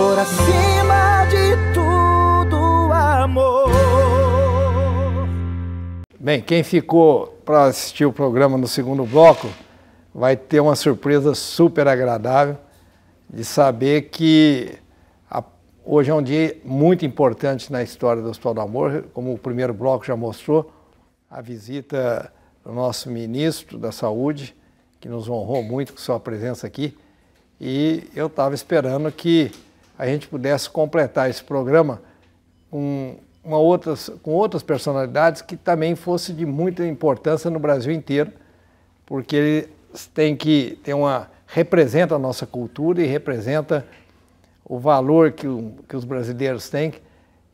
por acima de tudo, amor. Bem, quem ficou para assistir o programa no segundo bloco vai ter uma surpresa super agradável de saber que a, hoje é um dia muito importante na história do Hospital do Amor, como o primeiro bloco já mostrou, a visita do nosso ministro da Saúde, que nos honrou muito com sua presença aqui, e eu estava esperando que a gente pudesse completar esse programa com, uma outras, com outras personalidades que também fosse de muita importância no Brasil inteiro, porque ele tem que ter uma representa a nossa cultura e representa o valor que, o, que os brasileiros têm,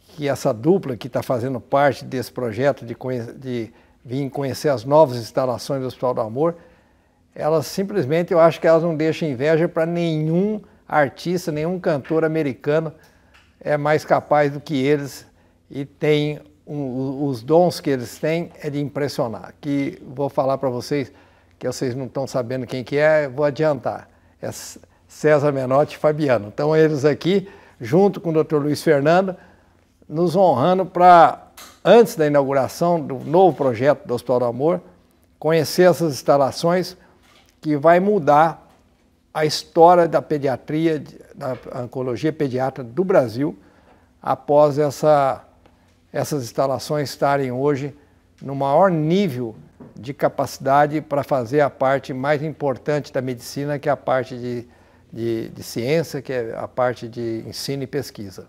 que essa dupla que está fazendo parte desse projeto de, de vir conhecer as novas instalações do Hospital do Amor, elas simplesmente, eu acho que elas não deixam inveja para nenhum artista, nenhum cantor americano é mais capaz do que eles e tem um, os dons que eles têm é de impressionar. Que vou falar para vocês que vocês não estão sabendo quem que é, vou adiantar. É César Menotti e Fabiano. Então eles aqui, junto com o Dr. Luiz Fernando, nos honrando para antes da inauguração do novo projeto do Hospital do Amor, conhecer essas instalações que vai mudar a história da pediatria, da oncologia pediatra do Brasil, após essa, essas instalações estarem hoje no maior nível de capacidade para fazer a parte mais importante da medicina, que é a parte de, de, de ciência, que é a parte de ensino e pesquisa.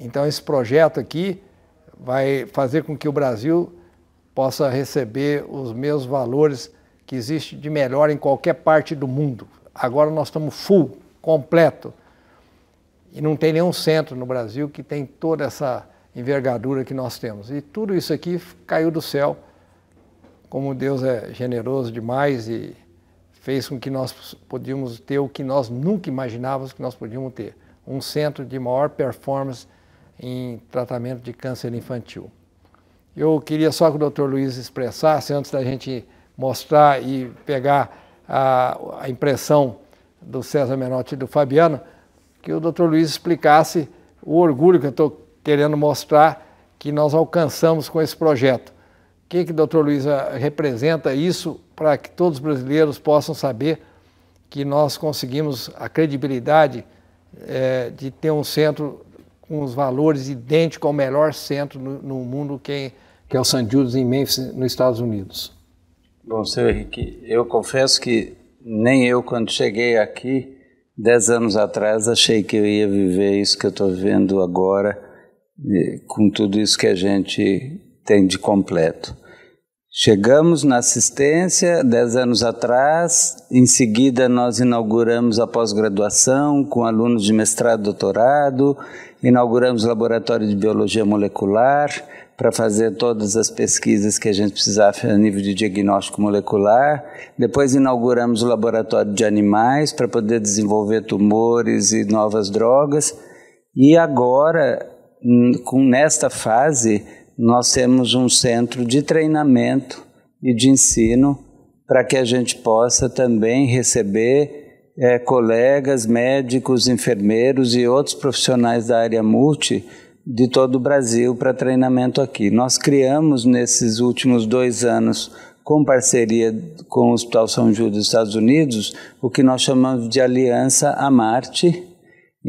Então, esse projeto aqui vai fazer com que o Brasil possa receber os mesmos valores que existe de melhor em qualquer parte do mundo. Agora nós estamos full, completo. E não tem nenhum centro no Brasil que tem toda essa envergadura que nós temos. E tudo isso aqui caiu do céu, como Deus é generoso demais e fez com que nós podíamos ter o que nós nunca imaginávamos que nós podíamos ter, um centro de maior performance em tratamento de câncer infantil. Eu queria só que o Dr. Luiz expressasse antes da gente mostrar e pegar a, a impressão do César Menotti e do Fabiano, que o Dr. Luiz explicasse o orgulho que eu estou querendo mostrar que nós alcançamos com esse projeto. O que, que o Dr. Luiz ah, representa isso para que todos os brasileiros possam saber que nós conseguimos a credibilidade é, de ter um centro com os valores idênticos ao melhor centro no, no mundo, que, é, que é o St. Jude's em Memphis, nos Estados Unidos. Bom, seu Henrique, eu confesso que nem eu, quando cheguei aqui, dez anos atrás, achei que eu ia viver isso que eu estou vivendo agora, com tudo isso que a gente tem de completo. Chegamos na assistência dez anos atrás, em seguida nós inauguramos a pós-graduação com alunos de mestrado e doutorado, inauguramos o laboratório de biologia molecular para fazer todas as pesquisas que a gente precisava a nível de diagnóstico molecular. Depois inauguramos o laboratório de animais para poder desenvolver tumores e novas drogas. E agora, com nesta fase, nós temos um centro de treinamento e de ensino para que a gente possa também receber é, colegas, médicos, enfermeiros e outros profissionais da área multi de todo o Brasil para treinamento aqui. Nós criamos nesses últimos dois anos, com parceria com o Hospital São Júlio dos Estados Unidos, o que nós chamamos de Aliança Amarte,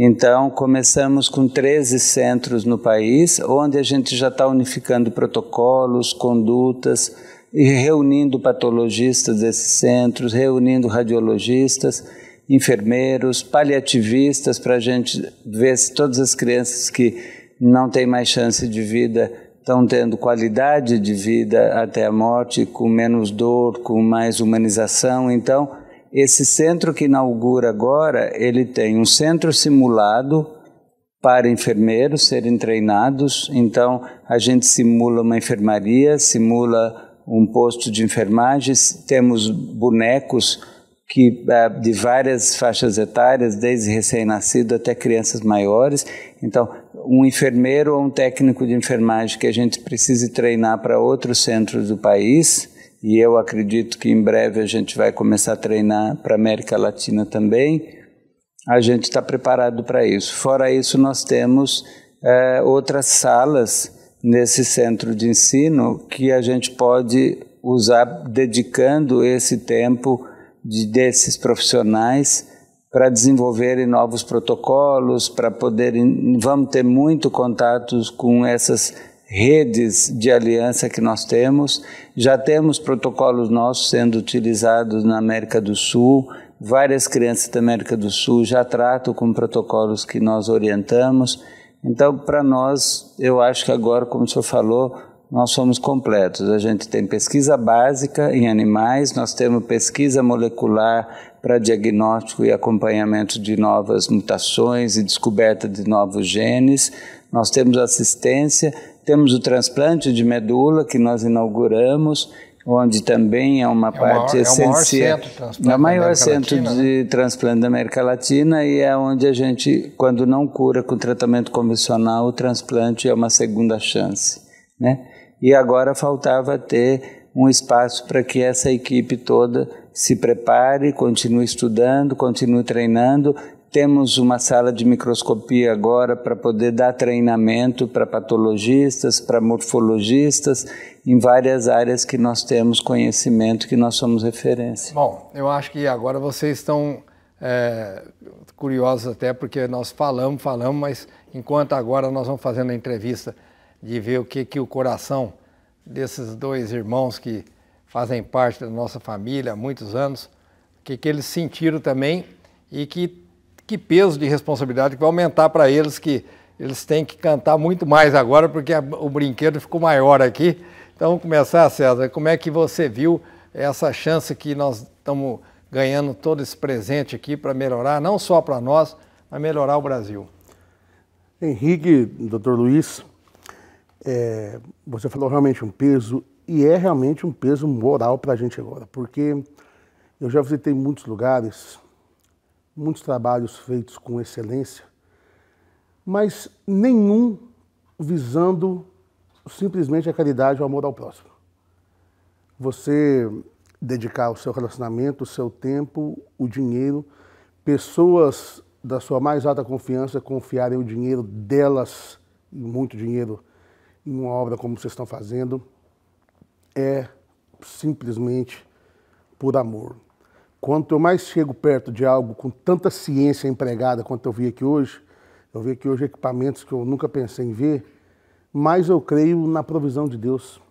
então, começamos com 13 centros no país, onde a gente já está unificando protocolos, condutas, e reunindo patologistas desses centros, reunindo radiologistas, enfermeiros, paliativistas, para a gente ver se todas as crianças que não têm mais chance de vida estão tendo qualidade de vida até a morte, com menos dor, com mais humanização. Então, esse centro que inaugura agora, ele tem um centro simulado para enfermeiros serem treinados. Então, a gente simula uma enfermaria, simula um posto de enfermagem, temos bonecos que eh, de várias faixas etárias, desde recém-nascido até crianças maiores. Então, um enfermeiro ou um técnico de enfermagem que a gente precise treinar para outros centros do país, e eu acredito que em breve a gente vai começar a treinar para América Latina também. A gente está preparado para isso. Fora isso, nós temos é, outras salas nesse centro de ensino que a gente pode usar dedicando esse tempo de, desses profissionais para desenvolverem novos protocolos, para poderem vamos ter muito contatos com essas redes de aliança que nós temos. Já temos protocolos nossos sendo utilizados na América do Sul. Várias crianças da América do Sul já tratam com protocolos que nós orientamos. Então, para nós, eu acho que agora, como o senhor falou, nós somos completos. A gente tem pesquisa básica em animais, nós temos pesquisa molecular para diagnóstico e acompanhamento de novas mutações e descoberta de novos genes, nós temos assistência, temos o transplante de medula que nós inauguramos, onde também é uma é parte maior, essencial. É o maior centro, é o maior centro de né? transplante da América Latina e é onde a gente, quando não cura com tratamento convencional, o transplante é uma segunda chance, né? E agora faltava ter um espaço para que essa equipe toda se prepare, continue estudando, continue treinando temos uma sala de microscopia agora para poder dar treinamento para patologistas, para morfologistas, em várias áreas que nós temos conhecimento, que nós somos referência. Bom, eu acho que agora vocês estão é, curiosos até, porque nós falamos, falamos, mas enquanto agora nós vamos fazendo a entrevista de ver o que, que o coração desses dois irmãos que fazem parte da nossa família há muitos anos, o que, que eles sentiram também e que que peso de responsabilidade que vai aumentar para eles que eles têm que cantar muito mais agora porque a, o brinquedo ficou maior aqui. Então, vamos começar, César. Como é que você viu essa chance que nós estamos ganhando todo esse presente aqui para melhorar, não só para nós, mas melhorar o Brasil? Henrique, doutor Luiz, é, você falou realmente um peso, e é realmente um peso moral para a gente agora, porque eu já visitei muitos lugares, muitos trabalhos feitos com excelência, mas nenhum visando simplesmente a caridade e o amor ao próximo. Você dedicar o seu relacionamento, o seu tempo, o dinheiro, pessoas da sua mais alta confiança confiarem o dinheiro delas, muito dinheiro, em uma obra como vocês estão fazendo, é simplesmente por amor. Quanto eu mais chego perto de algo com tanta ciência empregada quanto eu vi aqui hoje, eu vi aqui hoje equipamentos que eu nunca pensei em ver, mais eu creio na provisão de Deus.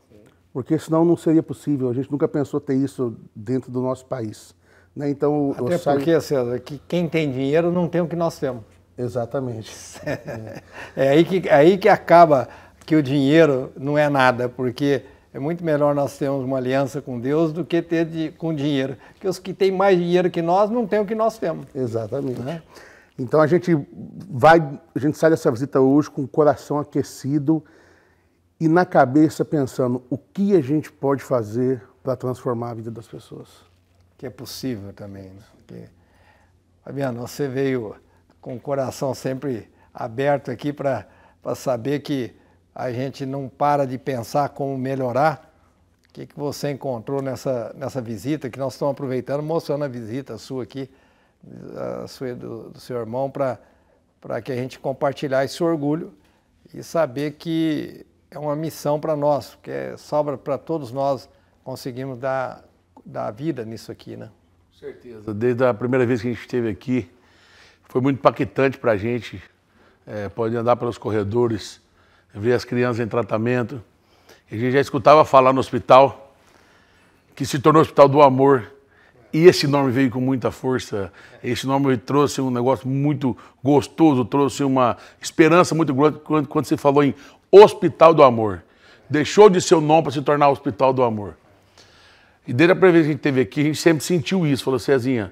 Porque senão não seria possível. A gente nunca pensou ter isso dentro do nosso país. Né? Então, Até saio... porque, César, que quem tem dinheiro não tem o que nós temos. Exatamente. é, é aí, que, é aí que acaba que o dinheiro não é nada, porque é muito melhor nós termos uma aliança com Deus do que ter de, com dinheiro. Porque os que têm mais dinheiro que nós não têm o que nós temos. Exatamente. Né? Então a gente vai, a gente sai dessa visita hoje com o coração aquecido e na cabeça pensando o que a gente pode fazer para transformar a vida das pessoas. Que é possível também. Né? Porque, Fabiano, você veio com o coração sempre aberto aqui para saber que a gente não para de pensar como melhorar. O que, que você encontrou nessa, nessa visita, que nós estamos aproveitando, mostrando a visita sua aqui, sua, do, do seu irmão, para que a gente compartilhar esse orgulho e saber que é uma missão para nós, que é, sobra para todos nós conseguimos dar, dar vida nisso aqui, né? Com certeza. Desde a primeira vez que a gente esteve aqui, foi muito impactante para a gente é, poder andar pelos corredores ver as crianças em tratamento. A gente já escutava falar no hospital, que se tornou Hospital do Amor. E esse nome veio com muita força. Esse nome trouxe um negócio muito gostoso, trouxe uma esperança muito grande quando, você falou em Hospital do Amor. Deixou de ser o nome para se tornar Hospital do Amor. E desde a primeira vez que a gente teve aqui, a gente sempre sentiu isso. Falou, Cezinha,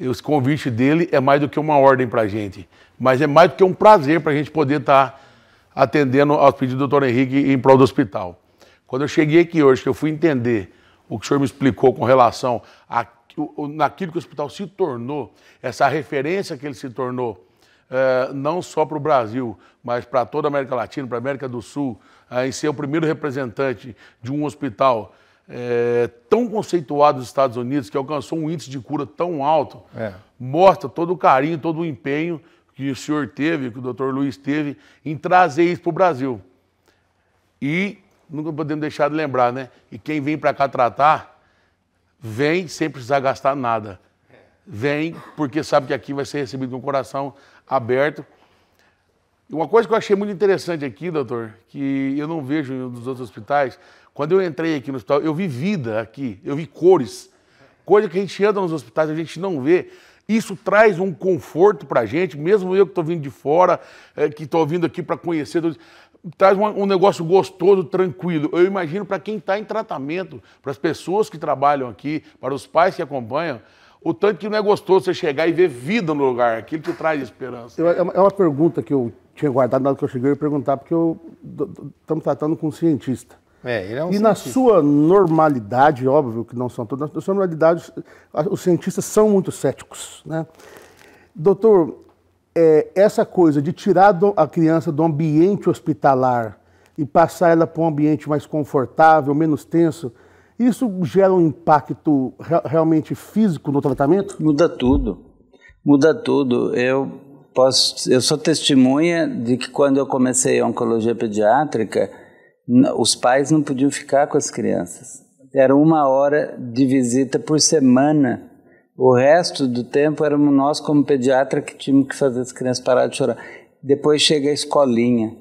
o convite dele é mais do que uma ordem para a gente, mas é mais do que um prazer para a gente poder estar. Tá atendendo aos pedidos do doutor Henrique em prol do hospital. Quando eu cheguei aqui hoje, que eu fui entender o que o senhor me explicou com relação a, naquilo que o hospital se tornou, essa referência que ele se tornou, é, não só para o Brasil, mas para toda a América Latina, para a América do Sul, é, em ser o primeiro representante de um hospital é, tão conceituado dos Estados Unidos, que alcançou um índice de cura tão alto, é. mostra todo o carinho, todo o empenho que o senhor teve, que o doutor Luiz teve, em trazer isso para o Brasil. E nunca podemos deixar de lembrar, né? E quem vem para cá tratar, vem sem precisar gastar nada. Vem porque sabe que aqui vai ser recebido com o coração aberto. Uma coisa que eu achei muito interessante aqui, doutor, que eu não vejo nos outros hospitais, quando eu entrei aqui no hospital, eu vi vida aqui, eu vi cores. Coisa que a gente anda nos hospitais, a gente não vê. Isso traz um conforto para a gente, mesmo eu que estou vindo de fora, é, que estou vindo aqui para conhecer, traz um, um negócio gostoso, tranquilo. Eu imagino para quem está em tratamento, para as pessoas que trabalham aqui, para os pais que acompanham, o tanto que não é gostoso você chegar e ver vida no lugar, aquilo que traz esperança. É uma, é uma pergunta que eu tinha guardado na hora que eu cheguei, eu ia perguntar, porque eu estamos tratando com um cientista. É, ele é um e cientista. na sua normalidade, óbvio que não são todos, na sua normalidade, os cientistas são muito céticos. Né? Doutor, é, essa coisa de tirar a criança do ambiente hospitalar e passar ela para um ambiente mais confortável, menos tenso, isso gera um impacto realmente físico no tratamento? Muda tudo. Muda tudo. Eu posso, eu sou testemunha de que quando eu comecei a oncologia pediátrica, os pais não podiam ficar com as crianças. Era uma hora de visita por semana. O resto do tempo éramos nós, como pediatra, que tínhamos que fazer as crianças parar de chorar. Depois chega a escolinha.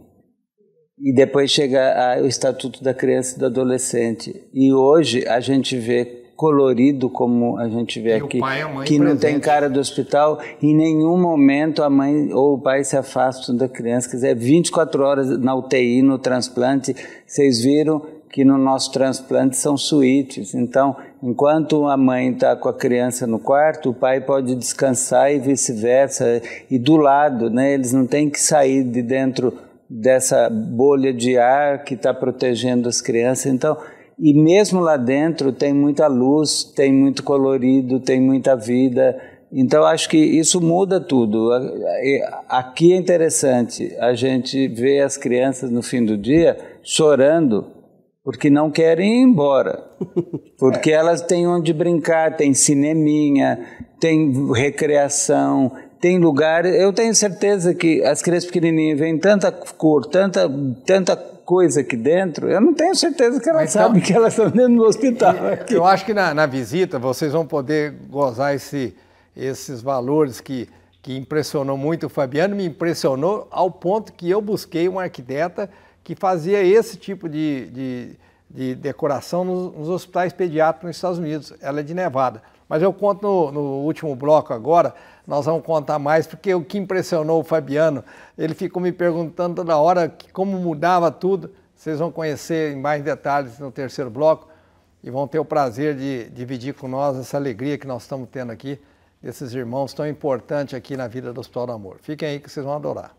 E depois chega a, o Estatuto da Criança e do Adolescente. E hoje a gente vê colorido como a gente vê e aqui, que não tem cara do hospital, em nenhum momento a mãe ou o pai se afastam da criança, quiser 24 é horas na UTI, no transplante, vocês viram que no nosso transplante são suítes, então enquanto a mãe está com a criança no quarto, o pai pode descansar e vice-versa, e do lado, né, eles não têm que sair de dentro dessa bolha de ar que está protegendo as crianças, então e mesmo lá dentro tem muita luz, tem muito colorido, tem muita vida. Então acho que isso muda tudo. Aqui é interessante a gente vê as crianças no fim do dia chorando porque não querem ir embora. Porque elas têm onde brincar, tem cineminha, tem recreação, tem lugar. Eu tenho certeza que as crianças pequenininhas vêm tanta cor, tanta, tanta coisa aqui dentro. Eu não tenho certeza que elas Mas, tá. sabem que elas estão dentro do hospital. Aqui. Eu acho que na, na visita vocês vão poder gozar esse, esses valores que, que impressionou muito o Fabiano, me impressionou ao ponto que eu busquei um arquiteta que fazia esse tipo de, de, de decoração nos, nos hospitais pediátricos nos Estados Unidos. Ela é de Nevada. Mas eu conto no, no, último bloco agora, nós vamos contar mais, porque o que impressionou o Fabiano, ele ficou me perguntando toda hora como mudava tudo. Vocês vão conhecer em mais detalhes no terceiro bloco e vão ter o prazer de dividir com nós essa alegria que nós estamos tendo aqui, desses irmãos tão importantes aqui na vida do Hospital do Amor. Fiquem aí que vocês vão adorar.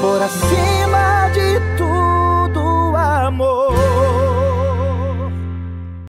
Por acima de tudo, amor.